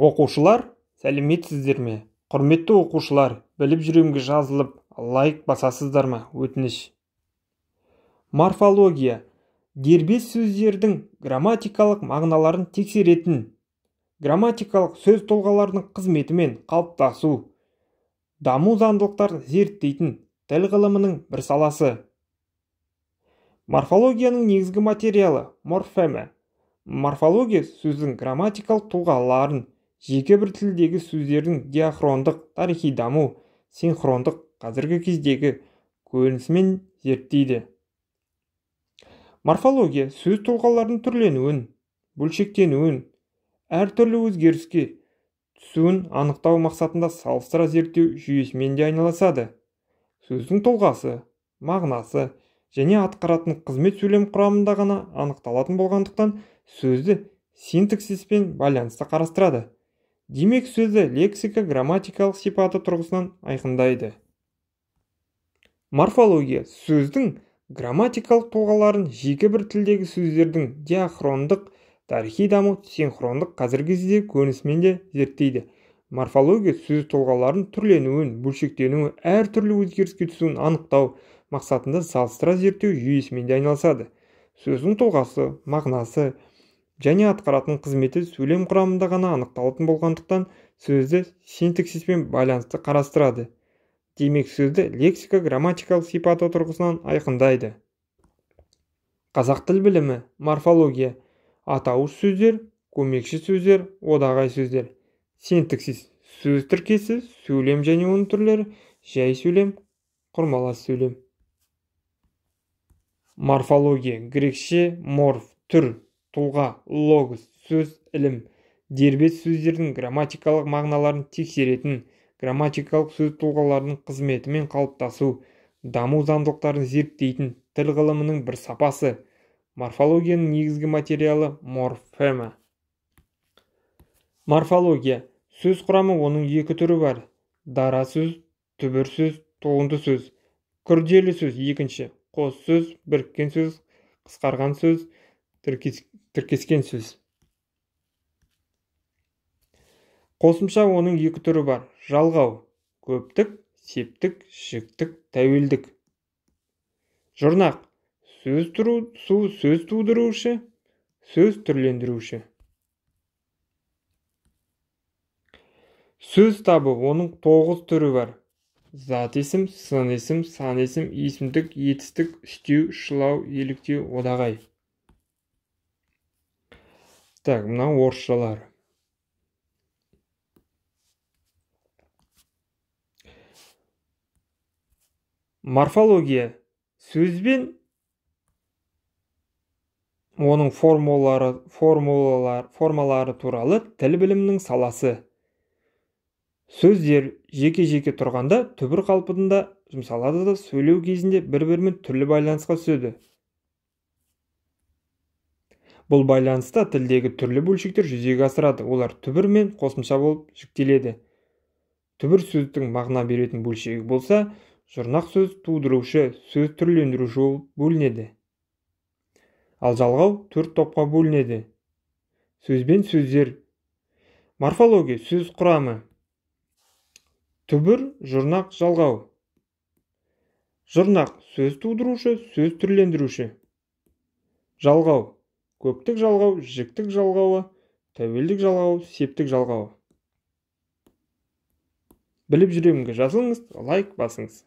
оқушылар сәлеметсіздер ме құрметті оқушылар біліп жүремге жазылып лайк басасыздар ма өтініш морфология дербес сөздердің грамматикалық мағыналарын тексеретін грамматикалық сөз тұлғаларының қызметі мен қалыптасу даму заңдылықтарын зерттейтін тіл ғылымының бір саласы морфологияның негізгі материалы морфема морфология сөздің грамматикалық тұлғаларын жеке бір тілдегі сөздердің диахрондық тарихи даму синхрондық қазіргі кездегі көрінісімен зерттейді морфология сөз тұлғаларының түрленуін бөлшектенуін әртүрлі өзгеріске түсуін анықтау мақсатында салыстыра зерттеу жүйесімен де айналысады сөздің тұлғасы мағынасы және атқаратын қызмет сөйлем құрамында ғана анықталатын болғандықтан сөзді синтаксиспен байланысты қарастырады демек сөзді лексика грамматикалық сипаты тұрғысынан айқындайды морфология сөздің грамматикалық тұлғаларын жеке бір тілдегі сөздердің диахрондық тарихи даму синхрондық қазіргі кезде көрінісімен де зерттейді морфология сөз тұлғаларын түрленуін бөлшектенуі әртүрлі өзгеріске түсуін анықтау мақсатында салыстыра зерттеу жүйесімен де айналысады сөздің тұлғасы мағынасы және атқаратын қызметі сөйлем құрамында ғана анықталатын болғандықтан сөзді синтаксиспен байланысты қарастырады демек сөзді лексика грамматикалық сипаты тұрғысынан айқындайды қазақ тіл білімі морфология атауыш сөздер көмекші сөздер одағай сөздер синтаксис сөз тіркесі сөйлем және оның түрлері жай сөйлем құрмалас сөйлем морфология грекше морф түр тұлға логос сөз ілім дербес сөздердің грамматикалық мағыналарын тексеретін грамматикалық сөз тұлғаларының қызметі мен қалыптасу даму заңдылықтарын зерттейтін тіл ғылымының бір сапасы морфологияның негізгі материалы морфема морфология сөз құрамы оның екі түрі бар дара сөз түбір сөз туынды сөз күрделі сөз екінші қос сөз біріккен сөз қысқарған сөз тіркескен сөз қосымша оның екі түрі бар жалғау көптік септік жіктік тәуелдік жұрнақ сөз тұру, су сөз тудырушы сөз түрлендіруші сөз табы оның тоғыз түрі бар зат есім сын есім сан есім есімдік етістік істеу шылау еліктеу одағай так мынау орысшалары морфология сөзбен оның формулалары формулалар, формалары туралы тіл білімінің саласы сөздер жеке жеке тұрғанда түбір қалпында жұмсалады да сөйлеу кезінде бір бірімен түрлі байланысқа түседі бұл байланыста тілдегі түрлі бөлшектер жүзеге асырады олар түбір мен қосымша болып жіктеледі түбір сөздің мағына беретін бөлшегі болса жұрнақ сөз тудырушы сөз түрлендіруші болып бөлінеді ал жалғау төрт топқа бөлінеді сөзбен сөздер морфология сөз құрамы түбір жұрнақ жалғау жұрнақ сөз тудырушы сөз түрлендіруші жалғау көптік жалғау жіктік жалғауы тәуелдік жалғау септік жалғауы біліп жүремінге жазылыңыз лайк басыңыз